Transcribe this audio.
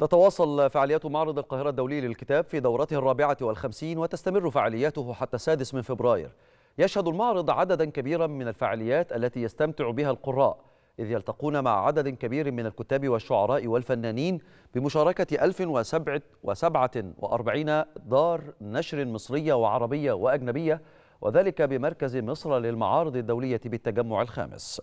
تتواصل فعاليات معرض القاهرة الدولي للكتاب في دورته الرابعة والخمسين وتستمر فعالياته حتى السادس من فبراير يشهد المعرض عددا كبيرا من الفعاليات التي يستمتع بها القراء إذ يلتقون مع عدد كبير من الكتاب والشعراء والفنانين بمشاركة 1047 دار نشر مصرية وعربية وأجنبية وذلك بمركز مصر للمعارض الدولية بالتجمع الخامس